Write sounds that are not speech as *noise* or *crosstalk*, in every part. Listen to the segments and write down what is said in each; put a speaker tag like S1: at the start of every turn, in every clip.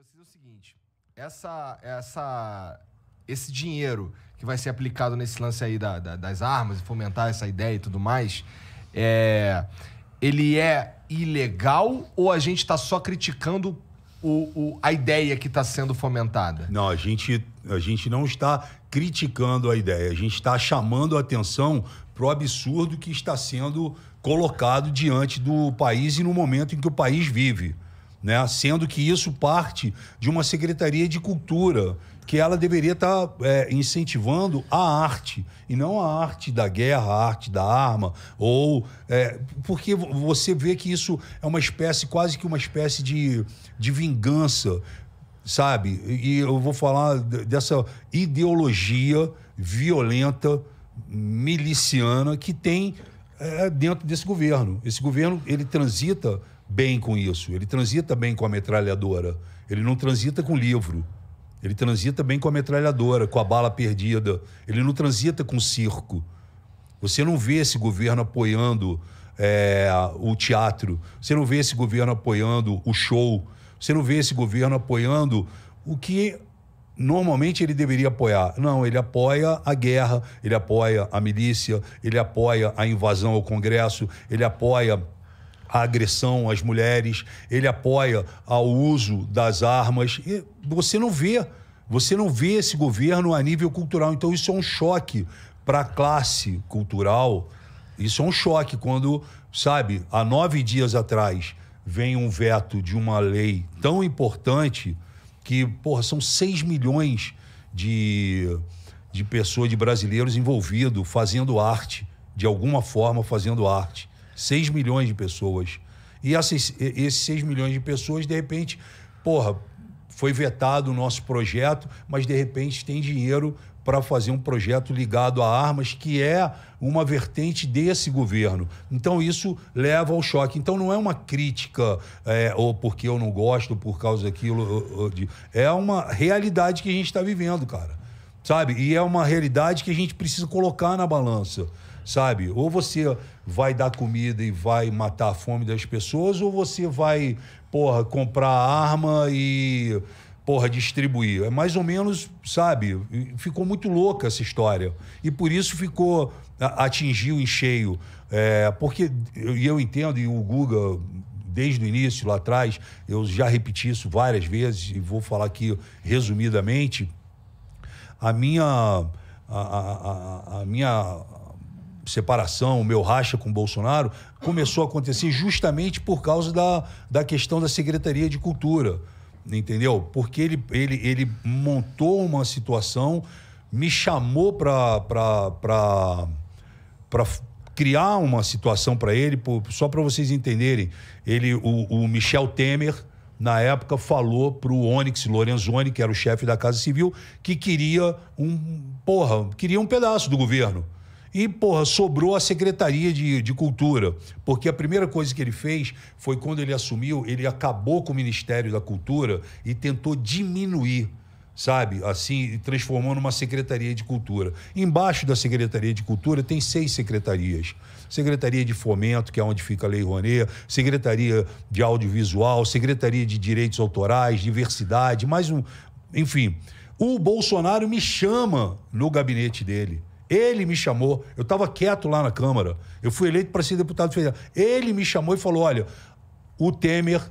S1: vocês é o seguinte: essa, essa, esse dinheiro que vai ser aplicado nesse lance aí da, da, das armas e fomentar essa ideia e tudo mais, é, ele é ilegal ou a gente está só criticando o, o, a ideia que está sendo fomentada? Não, a gente, a gente não está criticando a ideia, a gente está chamando a atenção para o absurdo que está sendo colocado diante do país e no momento em que o país vive né? sendo que isso parte de uma Secretaria de Cultura, que ela deveria estar tá, é, incentivando a arte, e não a arte da guerra, a arte da arma, ou. É, porque você vê que isso é uma espécie, quase que uma espécie de, de vingança, sabe? E eu vou falar dessa ideologia violenta, miliciana, que tem é, dentro desse governo. Esse governo, ele transita bem com isso, ele transita bem com a metralhadora, ele não transita com livro, ele transita bem com a metralhadora, com a bala perdida, ele não transita com circo. Você não vê esse governo apoiando é, o teatro, você não vê esse governo apoiando o show, você não vê esse governo apoiando o que normalmente ele deveria apoiar. Não, ele apoia a guerra, ele apoia a milícia, ele apoia a invasão ao Congresso, ele apoia à agressão às mulheres, ele apoia ao uso das armas. E você não vê, você não vê esse governo a nível cultural. Então isso é um choque para a classe cultural. Isso é um choque quando, sabe, há nove dias atrás vem um veto de uma lei tão importante que, porra, são seis milhões de, de pessoas, de brasileiros envolvidos, fazendo arte, de alguma forma fazendo arte. 6 milhões de pessoas. E esses 6 milhões de pessoas, de repente, porra, foi vetado o nosso projeto, mas de repente tem dinheiro para fazer um projeto ligado a armas, que é uma vertente desse governo. Então, isso leva ao choque. Então, não é uma crítica, é, ou porque eu não gosto, por causa daquilo. Ou, ou de... É uma realidade que a gente está vivendo, cara. Sabe? E é uma realidade que a gente precisa colocar na balança sabe? Ou você vai dar comida e vai matar a fome das pessoas, ou você vai, porra, comprar arma e, porra, distribuir. É mais ou menos, sabe? Ficou muito louca essa história. E por isso ficou. atingiu em cheio. É, porque, e eu entendo, e o Guga desde o início, lá atrás, eu já repeti isso várias vezes e vou falar aqui resumidamente. A minha, a, a, a, a minha separação, o meu racha com o Bolsonaro, começou a acontecer justamente por causa da, da questão da Secretaria de Cultura, entendeu? Porque ele, ele, ele montou uma situação, me chamou para criar uma situação para ele, por, só para vocês entenderem, ele, o, o Michel Temer, na época, falou para o Onyx Lorenzoni, que era o chefe da Casa Civil, que queria um, porra, queria um pedaço do governo. E, porra, sobrou a Secretaria de, de Cultura, porque a primeira coisa que ele fez foi quando ele assumiu, ele acabou com o Ministério da Cultura e tentou diminuir sabe? Assim, transformou numa Secretaria de Cultura. Embaixo da Secretaria de Cultura tem seis secretarias. Secretaria de Fomento, que é onde fica a Lei Rouanet, Secretaria de Audiovisual, Secretaria de Direitos Autorais, Diversidade, mais um... Enfim, o Bolsonaro me chama no gabinete dele ele me chamou, eu estava quieto lá na Câmara, eu fui eleito para ser deputado federal. Ele me chamou e falou: olha, o Temer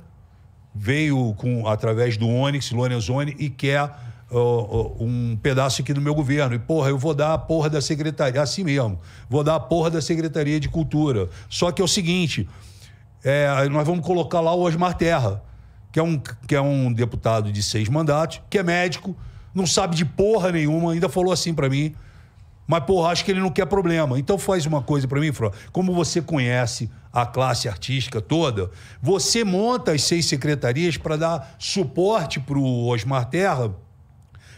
S1: veio com, através do Onyx, Lorenzoni, e quer uh, um pedaço aqui do meu governo. E, porra, eu vou dar a porra da secretaria, é assim mesmo, vou dar a porra da Secretaria de Cultura. Só que é o seguinte: é, nós vamos colocar lá o Osmar Terra, que é, um, que é um deputado de seis mandatos, que é médico, não sabe de porra nenhuma, ainda falou assim para mim. Mas, porra, acho que ele não quer problema. Então faz uma coisa para mim, Fala, Como você conhece a classe artística toda, você monta as seis secretarias para dar suporte pro Osmar Terra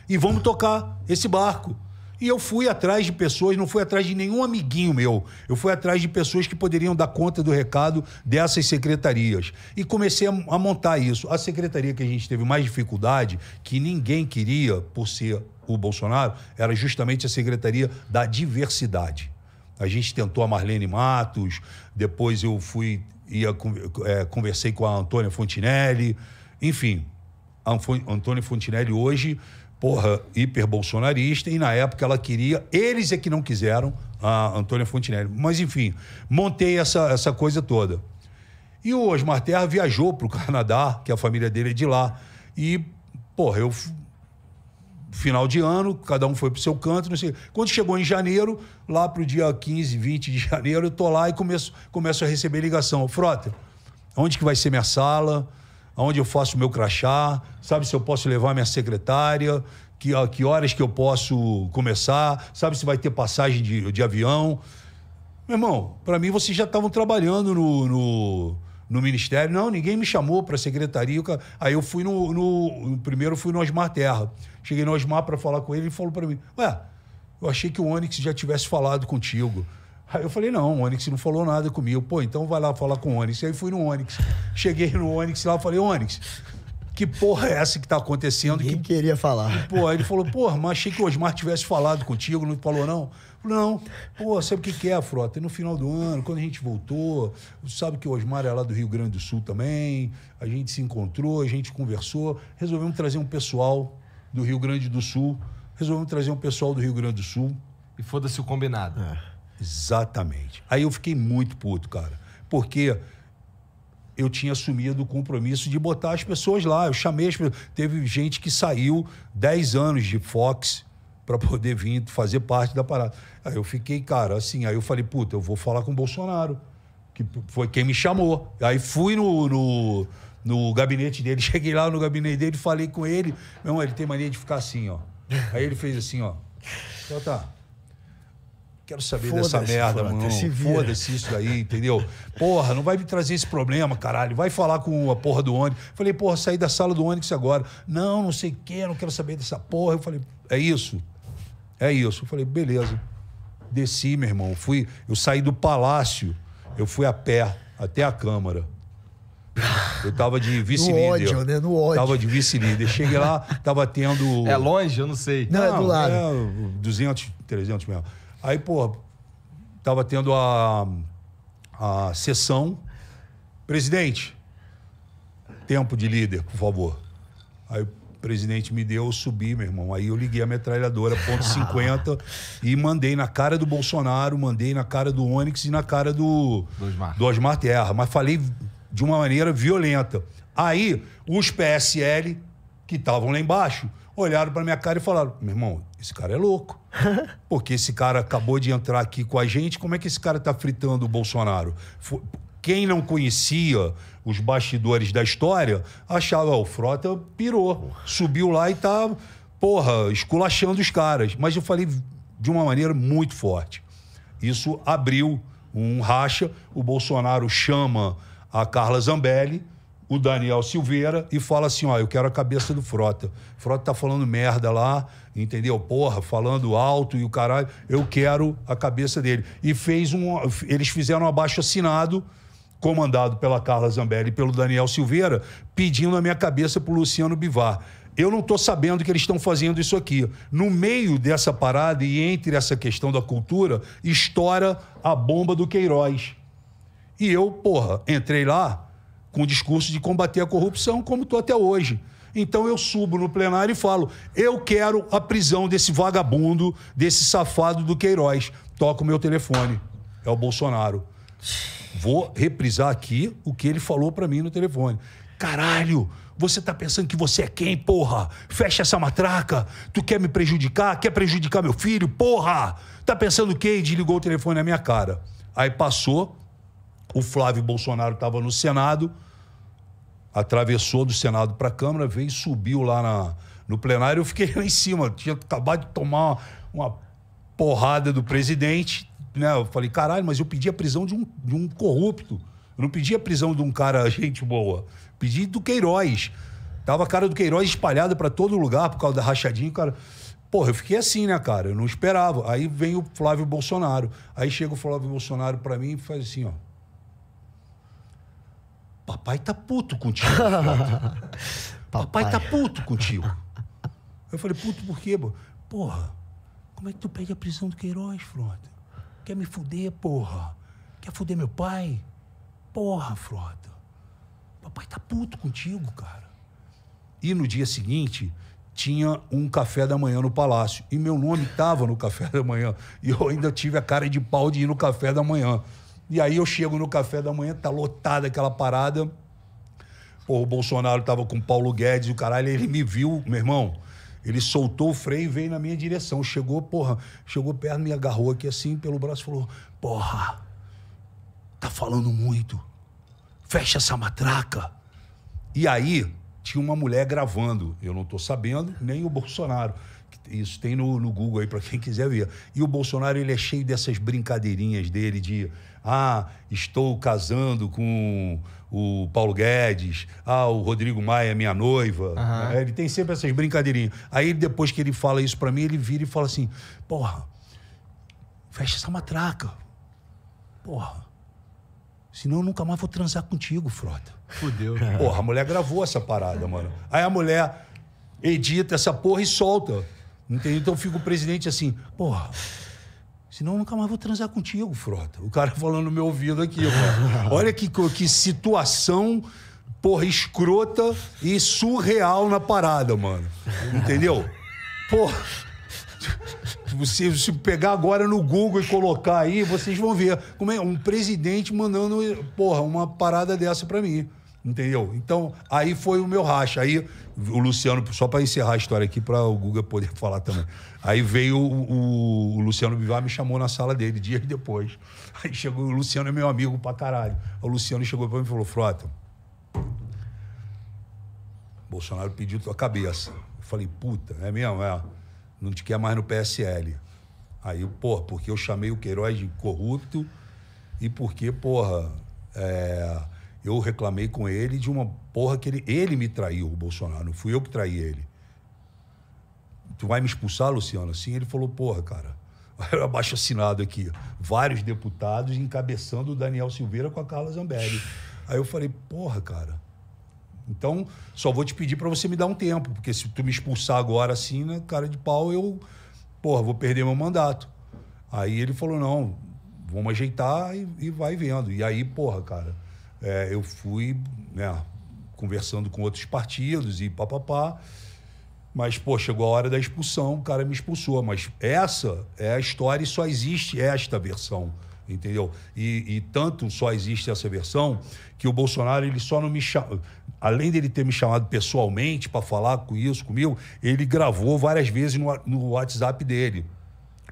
S1: e vamos tocar esse barco. E eu fui atrás de pessoas, não fui atrás de nenhum amiguinho meu. Eu fui atrás de pessoas que poderiam dar conta do recado dessas secretarias. E comecei a, a montar isso. A secretaria que a gente teve mais dificuldade, que ninguém queria, por ser o Bolsonaro, era justamente a secretaria da diversidade. A gente tentou a Marlene Matos, depois eu fui, ia, é, conversei com a Antônia Fontinelli, enfim. Antônio Fontinelli hoje porra, hiper bolsonarista, e na época ela queria, eles é que não quiseram a Antônia Fontinelli. Mas enfim, montei essa, essa coisa toda. E o Osmar Terra viajou para o Canadá, que a família dele é de lá. E, porra, eu. Final de ano, cada um foi pro seu canto, não sei. Quando chegou em janeiro, lá pro dia 15, 20 de janeiro, eu tô lá e começo, começo a receber ligação. Frota, onde que vai ser minha sala? aonde eu faço meu crachá, sabe se eu posso levar minha secretária, que, a ah, que horas que eu posso começar, sabe se vai ter passagem de, de avião. Meu irmão, para mim vocês já estavam trabalhando no, no, no, ministério. Não, ninguém me chamou para a secretaria. Aí eu fui no, no, Primeiro fui no Osmar Terra. Cheguei no Osmar para falar com ele e falou para mim: Ué, eu achei que o Onix já tivesse falado contigo. Aí eu falei, não, o Onix não falou nada comigo. Pô, então vai lá falar com o Onix. Aí fui no Onix. Cheguei no Onix lá, falei, Onix, que porra é essa que tá acontecendo? Quem que... queria falar? Pô, aí ele falou, porra, mas achei que o Osmar tivesse falado contigo, não falou não? Falei, não, pô, sabe o que, que é, Frota? E no final do ano, quando a gente voltou, sabe que o Osmar é lá do Rio Grande do Sul também, a gente se encontrou, a gente conversou, resolvemos trazer um pessoal do Rio Grande do Sul, resolvemos trazer um pessoal do Rio Grande do Sul. E foda-se o combinado. É. Exatamente. Aí eu fiquei muito puto, cara. Porque eu tinha assumido o compromisso de botar as pessoas lá. Eu chamei as pessoas. Teve gente que saiu 10 anos de Fox para poder vir fazer parte da parada. Aí eu fiquei, cara, assim. Aí eu falei, puta, eu vou falar com o Bolsonaro, que foi quem me chamou. Aí fui no, no, no gabinete dele. *laughs* Cheguei lá no gabinete dele, falei com ele. Meu irmão, ele tem mania de ficar assim, ó. Aí ele fez assim, ó. Então tá quero saber dessa merda, mano. Foda-se isso aí, entendeu? Porra, não vai me trazer esse problema, caralho. Vai falar com a porra do ônibus. Falei, porra, saí da sala do ônibus agora. Não, não sei o quê, não quero saber dessa porra. Eu falei, é isso. É isso. Eu falei, beleza. Desci, meu irmão. Fui, eu saí do palácio, eu fui a pé até a Câmara. Eu tava de *laughs* vice-líder. No ódio, né? No ódio. Tava de vice-líder. Cheguei lá, tava tendo... É longe? Eu não sei. Não, não é do lado. É 200, 300 metros. Aí, pô, tava tendo a, a sessão. Presidente, tempo de líder, por favor. Aí o presidente me deu, eu subi, meu irmão. Aí eu liguei a metralhadora, ponto 50, *laughs* e mandei na cara do Bolsonaro, mandei na cara do Onyx e na cara do, do, Osmar. do Osmar Terra. Mas falei de uma maneira violenta. Aí, os PSL que estavam lá embaixo, olharam para minha cara e falaram: meu irmão, esse cara é louco. *laughs* Porque esse cara acabou de entrar aqui com a gente, como é que esse cara está fritando o Bolsonaro? Foi... Quem não conhecia os bastidores da história achava: o Frota pirou, subiu lá e tá, porra, esculachando os caras. Mas eu falei de uma maneira muito forte. Isso abriu um racha. O Bolsonaro chama a Carla Zambelli o Daniel Silveira e fala assim: ó, eu quero a cabeça do Frota. Frota tá falando merda lá, entendeu? Porra, falando alto e o caralho, eu quero a cabeça dele. E fez um. Eles fizeram um abaixo assinado comandado pela Carla Zambelli e pelo Daniel Silveira, pedindo a minha cabeça para Luciano Bivar. Eu não estou sabendo que eles estão fazendo isso aqui. No meio dessa parada e entre essa questão da cultura, estoura a bomba do Queiroz. E eu, porra, entrei lá com o discurso de combater a corrupção, como estou até hoje. Então eu subo no plenário e falo: eu quero a prisão desse vagabundo, desse safado do Queiroz. Toca o meu telefone. É o Bolsonaro. Vou reprisar aqui o que ele falou para mim no telefone. Caralho, você tá pensando que você é quem, porra? Fecha essa matraca. Tu quer me prejudicar? Quer prejudicar meu filho? Porra! Tá pensando o quê? E desligou o telefone na minha cara. Aí passou, o Flávio Bolsonaro estava no Senado, atravessou do Senado para a Câmara, veio e subiu lá na, no plenário. Eu fiquei lá em cima, tinha acabado de tomar uma, porrada do presidente. Né? Eu falei, caralho, mas eu pedi a prisão de um, de um corrupto. Eu não pedi a prisão de um cara, *laughs* gente boa. Pedi do Queiroz. Tava a cara do Queiroz espalhada para todo lugar por causa da rachadinha, cara. Porra, eu fiquei assim, né, cara? Eu não esperava. Aí vem o Flávio Bolsonaro. Aí chega o Flávio Bolsonaro para mim e faz assim, ó. Papai tá puto contigo. *laughs* Papai. Papai tá puto contigo. Eu falei, puto por quê? Bo? Porra, como é que tu pede a prisão do Queiroz, Frota? Quer me fuder, porra? Quer fuder meu pai? Porra, Frota. Papai tá puto contigo, cara. E no dia seguinte, tinha um café da manhã no palácio. E meu nome tava no café da manhã. E eu ainda tive a cara de pau de ir no café da manhã. E aí eu chego no café da manhã, tá lotada aquela parada. Pô, o Bolsonaro tava com o Paulo Guedes e o caralho, ele me viu, meu irmão. Ele soltou o freio e veio na minha direção. Chegou, porra, chegou perto, me agarrou aqui assim pelo braço e falou: Porra, tá falando muito. Fecha essa matraca. E aí, tinha uma mulher gravando. Eu não tô sabendo, nem o Bolsonaro. Isso tem no, no Google aí para quem quiser ver. E o Bolsonaro ele é cheio dessas brincadeirinhas dele de ah, estou casando com o Paulo Guedes, ah, o Rodrigo Maia, é minha noiva. Uhum. É, ele tem sempre essas brincadeirinhas. Aí depois que ele fala isso para mim, ele vira e fala assim: "Porra, fecha essa matraca. Porra. Senão eu nunca mais vou transar contigo, frota. Fudeu. Porra, a mulher gravou essa parada, mano. Aí a mulher edita essa porra e solta. Entendeu? Então fica o presidente assim, porra. Senão eu nunca mais vou transar contigo, Frota. O cara falando no meu ouvido aqui, mano. *laughs* Olha que, que situação, porra, escrota e surreal na parada, mano. Entendeu? Porra. Você, se pegar agora no Google e colocar aí, vocês vão ver como é um presidente mandando, porra, uma parada dessa para mim. Entendeu? Então, aí foi o meu racha. Aí, o Luciano, só para encerrar a história aqui, para o Guga poder *laughs* falar também. Aí veio o, o, Luciano Bivar, me chamou na sala dele, dias depois. Aí chegou, o Luciano é meu amigo pra caralho. O Luciano chegou para mim e falou: Frota, Bolsonaro pediu tua cabeça. Eu falei: puta, é mesmo? É. Não te quer mais no PSL. Aí, pô, porque eu chamei o Queiroz de corrupto e porque, porra, é eu reclamei com ele de uma porra que ele, ele me traiu, o Bolsonaro. Não fui eu que traí ele. Tu vai me expulsar, Luciano? Assim, ele falou, porra, cara. *laughs* Eu abaixo assinado aqui. Vários deputados encabeçando o Daniel Silveira com a Carla Zambelli. Aí eu falei, porra, cara. Então, só vou te pedir para você me dar um tempo, porque se tu me expulsar agora assim, né, cara de pau, eu, porra, vou perder meu mandato. Aí ele falou, não, vamos ajeitar e, e vai vendo. E aí, porra, cara é, eu fui né, conversando com outros partidos e papapá. Mas, pô, chegou a hora da expulsão, o cara me expulsou. Mas essa é a história e só existe esta versão, entendeu? E, e tanto só existe essa versão que o Bolsonaro, ele só não me chamou. Além dele ter me chamado pessoalmente para falar com isso, comigo, ele gravou várias vezes no, no WhatsApp dele.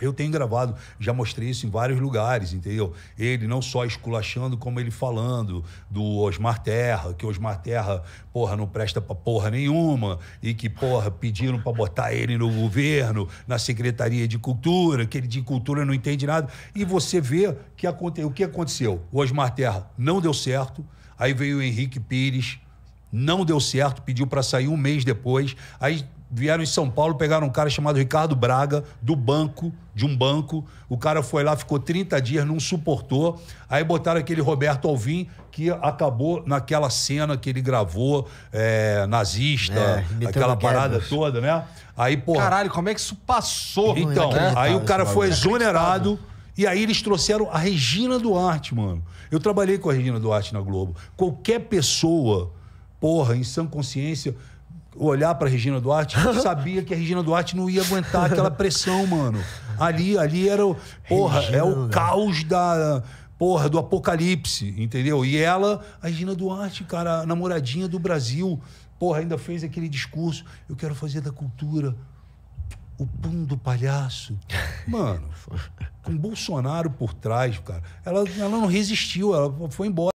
S1: Eu tenho gravado, já mostrei isso em vários lugares, entendeu? Ele não só esculachando, como ele falando do Osmar Terra, que Osmar Terra, porra, não presta pra porra nenhuma, e que, porra, pediram pra botar ele no governo, na Secretaria de Cultura, que ele de cultura não entende nada. E você vê que aconte... o que aconteceu. O Osmar Terra não deu certo, aí veio o Henrique Pires, não deu certo, pediu para sair um mês depois, aí vieram em São Paulo, pegaram um cara chamado Ricardo Braga, do banco, de um banco. O cara foi lá, ficou 30 dias, não suportou. Aí botaram aquele Roberto Alvim, que acabou naquela cena que ele gravou, é, nazista, é, aquela parada toda, né? Aí, porra. Caralho, como é que isso passou? Então, é aí o cara foi é exonerado. E aí eles trouxeram a Regina Duarte, mano. Eu trabalhei com a Regina Duarte na Globo. Qualquer pessoa, porra, em sã consciência, olhar para Regina Duarte, sabia que a Regina Duarte não ia aguentar aquela pressão, mano. Ali, ali era o. Porra, Regina, é o caos da. Porra, do apocalipse, entendeu? E ela, a Regina Duarte, cara, namoradinha do Brasil, porra, ainda fez aquele discurso: eu quero fazer da cultura o pum do palhaço. Mano, *laughs* com Bolsonaro por trás, cara, ela, ela não resistiu, ela foi embora.